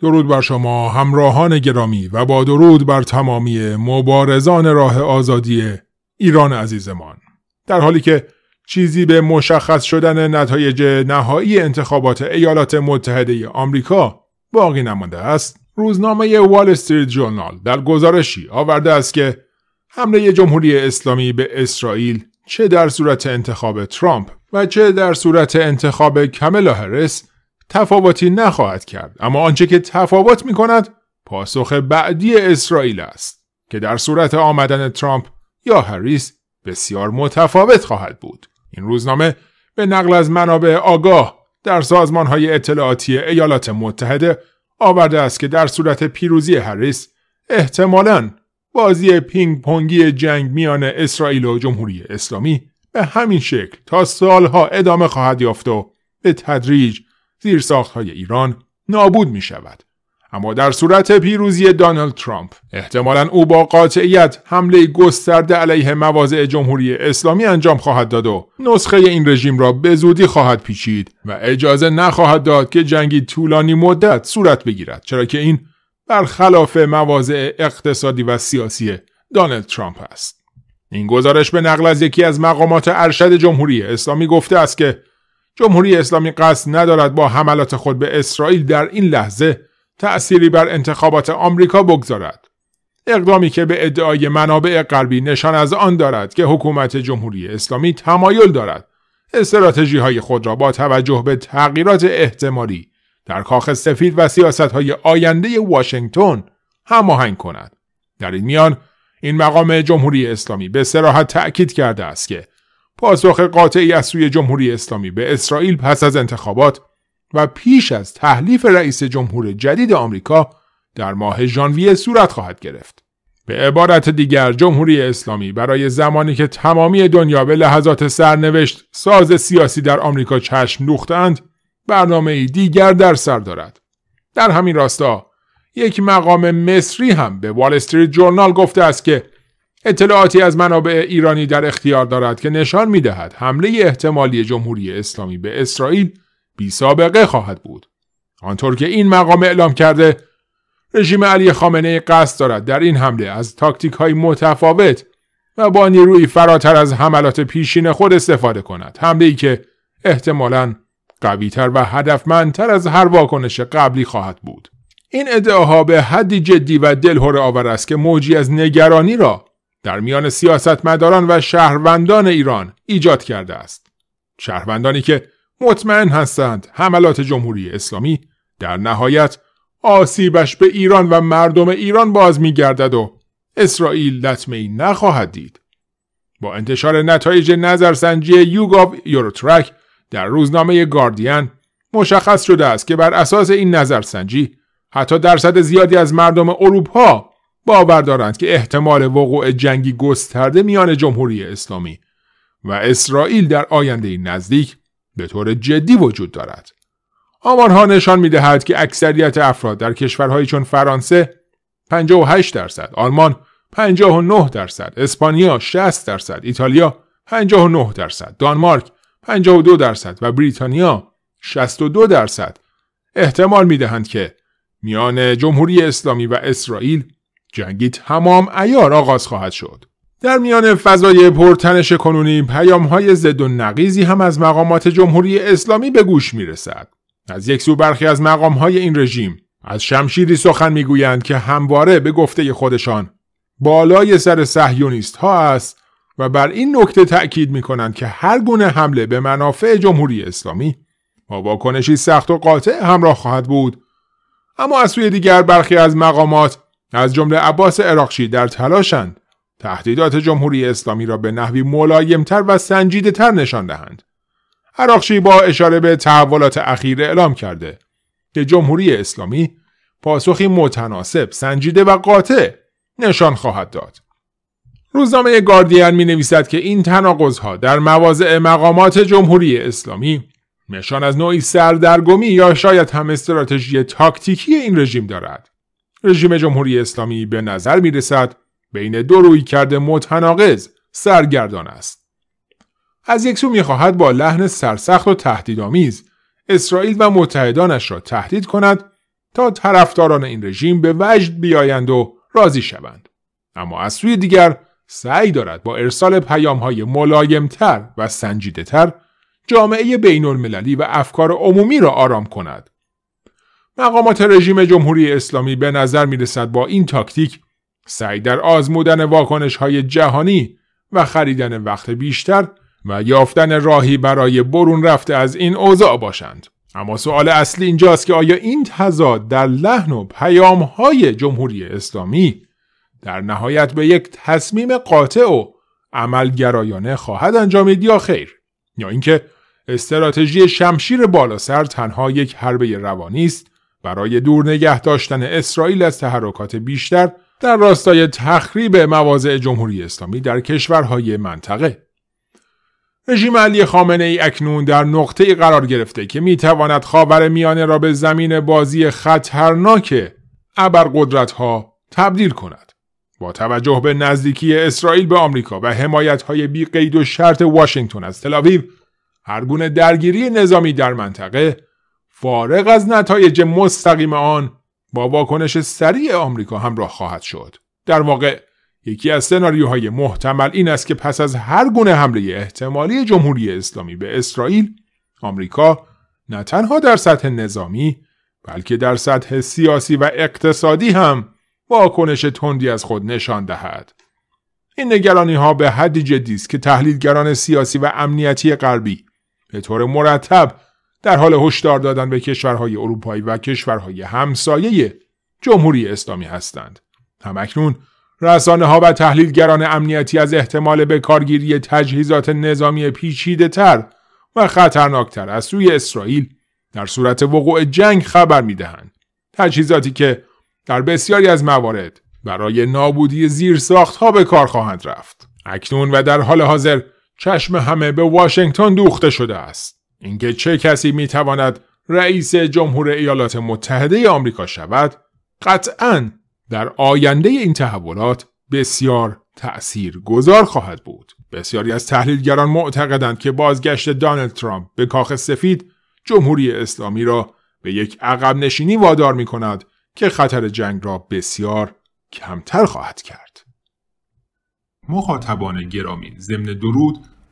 درود بر شما همراهان گرامی و با درود بر تمامی مبارزان راه آزادی ایران عزیزمان در حالی که چیزی به مشخص شدن نتایج نهایی انتخابات ایالات متحده آمریکا باقی نمانده است روزنامه وال استریت جورنال در گزارشی آورده است که حمله جمهوری اسلامی به اسرائیل چه در صورت انتخاب ترامپ و چه در صورت انتخاب کاملا هرس تفاوتی نخواهد کرد اما آنچه که تفاوت می کند پاسخ بعدی اسرائیل است که در صورت آمدن ترامپ یا هریس بسیار متفاوت خواهد بود این روزنامه به نقل از منابع آگاه در سازمان های اطلاعاتی ایالات متحده آورده است که در صورت پیروزی هریس احتمالاً بازی پینگ پونگی جنگ میان اسرائیل و جمهوری اسلامی به همین شکل تا سالها ادامه خواهد یافت و به تدریج های ایران نابود می شود. اما در صورت پیروزی دانالد ترامپ احتمالا او با قاطعیت حمله گسترده علیه مواضع جمهوری اسلامی انجام خواهد داد و نسخه این رژیم را به زودی خواهد پیچید و اجازه نخواهد داد که جنگی طولانی مدت صورت بگیرد چرا که این برخلاف مواضع اقتصادی و سیاسی دانالد ترامپ است این گزارش به نقل از یکی از مقامات ارشد جمهوری اسلامی گفته است که جمهوری اسلامی قصد ندارد با حملات خود به اسرائیل در این لحظه تأثیری بر انتخابات آمریکا بگذارد. اقدامی که به ادعای منابع غربی نشان از آن دارد که حکومت جمهوری اسلامی تمایل دارد استراتژی های خود را با توجه به تغییرات احتمالی در کاخ سفید و سیاست های آینده واشنگتن هماهنگ کند. در این میان این مقام جمهوری اسلامی به سراحت تأکید کرده است که پاسخ قاطعی از سوی جمهوری اسلامی به اسرائیل پس از انتخابات و پیش از تحلیف رئیس جمهور جدید آمریکا در ماه ژانویه صورت خواهد گرفت. به عبارت دیگر جمهوری اسلامی برای زمانی که تمامی دنیا به لحظات سرنوشت ساز سیاسی در آمریکا چشم دوختند برنامه دیگر در سر دارد. در همین راستا یک مقام مصری هم به وال جورنال گفته است که اطلاعاتی از منابع ایرانی در اختیار دارد که نشان می دهد حمله احتمالی جمهوری اسلامی به اسرائیل بی سابقه خواهد بود. آنطور که این مقام اعلام کرده رژیم علی خامنه قصد دارد در این حمله از تاکتیک های متفاوت و با نیروی فراتر از حملات پیشین خود استفاده کند حمله ای که احتمالاً قویتر و هدفمندتر از هر واکنش قبلی خواهد بود این ادعاها به حدی جدی و دلهره آور است که موجی از نگرانی را در میان سیاستمداران و شهروندان ایران ایجاد کرده است. شهروندانی که مطمئن هستند حملات جمهوری اسلامی در نهایت آسیبش به ایران و مردم ایران باز میگردد و اسرائیل لطمه نخواهد دید. با انتشار نتایج نظرسنجی یوگاو یوروترک در روزنامه گاردین مشخص شده است که بر اساس این نظرسنجی حتی درصد زیادی از مردم اروپا باور دارند که احتمال وقوع جنگی گسترده میان جمهوری اسلامی و اسرائیل در آینده نزدیک به طور جدی وجود دارد. آمارها نشان می دهد که اکثریت افراد در کشورهایی چون فرانسه 58 درصد، آلمان 59 درصد، اسپانیا 60 درصد، ایتالیا 59 درصد، دانمارک 52 درصد و بریتانیا 62 درصد احتمال می دهند که میان جمهوری اسلامی و اسرائیل جنگی تمام ایار آغاز خواهد شد. در میان فضای پرتنش کنونی پیام های زد و نقیزی هم از مقامات جمهوری اسلامی به گوش می رسد. از یک سو برخی از مقام های این رژیم از شمشیری سخن می گویند که همواره به گفته خودشان بالای سر سهیونیست ها است و بر این نکته تأکید می کنند که هر گونه حمله به منافع جمهوری اسلامی با واکنشی سخت و قاطع همراه خواهد بود اما از سوی دیگر برخی از مقامات از جمله عباس عراقچی در تلاشند تهدیدات جمهوری اسلامی را به نحوی ملایمتر و تر نشان دهند عراقچی با اشاره به تحولات اخیر اعلام کرده که جمهوری اسلامی پاسخی متناسب سنجیده و قاطع نشان خواهد داد روزنامه گاردین می نویسد که این تناقضها در مواضع مقامات جمهوری اسلامی نشان از نوعی سردرگمی یا شاید هم استراتژی تاکتیکی این رژیم دارد رژیم جمهوری اسلامی به نظر می رسد بین دو روی کرده متناقض سرگردان است. از یک سو می خواهد با لحن سرسخت و تهدیدآمیز اسرائیل و متحدانش را تهدید کند تا طرفداران این رژیم به وجد بیایند و راضی شوند. اما از سوی دیگر سعی دارد با ارسال پیام های تر و سنجیده تر جامعه بین المللی و افکار عمومی را آرام کند مقامات رژیم جمهوری اسلامی به نظر می رسد با این تاکتیک سعی در آزمودن واکنش های جهانی و خریدن وقت بیشتر و یافتن راهی برای برون رفته از این اوضاع باشند. اما سوال اصلی اینجاست که آیا این تضاد در لحن و پیام های جمهوری اسلامی در نهایت به یک تصمیم قاطع و عملگرایانه خواهد انجامید یا خیر یا اینکه استراتژی شمشیر بالا سر تنها یک حربه روانی است برای دور نگه داشتن اسرائیل از تحرکات بیشتر در راستای تخریب مواضع جمهوری اسلامی در کشورهای منطقه رژیم علی خامنه ای اکنون در نقطه قرار گرفته که می تواند خاور میانه را به زمین بازی خطرناک ابرقدرت ها تبدیل کند. با توجه به نزدیکی اسرائیل به آمریکا و حمایت های بی قید و شرط واشنگتن از تلاویو هرگونه درگیری نظامی در منطقه فارغ از نتایج مستقیم آن با واکنش سریع آمریکا همراه خواهد شد در واقع یکی از سناریوهای محتمل این است که پس از هر گونه حمله احتمالی جمهوری اسلامی به اسرائیل آمریکا نه تنها در سطح نظامی بلکه در سطح سیاسی و اقتصادی هم واکنش تندی از خود نشان دهد این نگرانی ها به حدی جدی است که تحلیلگران سیاسی و امنیتی غربی به طور مرتب در حال هشدار دادن به کشورهای اروپایی و کشورهای همسایه جمهوری اسلامی هستند. همکنون رسانه ها و تحلیلگران امنیتی از احتمال به کارگیری تجهیزات نظامی پیچیده تر و خطرناکتر از سوی اسرائیل در صورت وقوع جنگ خبر می تجهیزاتی که در بسیاری از موارد برای نابودی زیرساخت ها به کار خواهند رفت. اکنون و در حال حاضر چشم همه به واشنگتن دوخته شده است. اینکه چه کسی می تواند رئیس جمهور ایالات متحده آمریکا شود قطعا در آینده این تحولات بسیار تأثیر گذار خواهد بود. بسیاری از تحلیلگران معتقدند که بازگشت دانالد ترامپ به کاخ سفید جمهوری اسلامی را به یک عقب نشینی وادار می کند که خطر جنگ را بسیار کمتر خواهد کرد. مخاطبان گرامی ضمن درود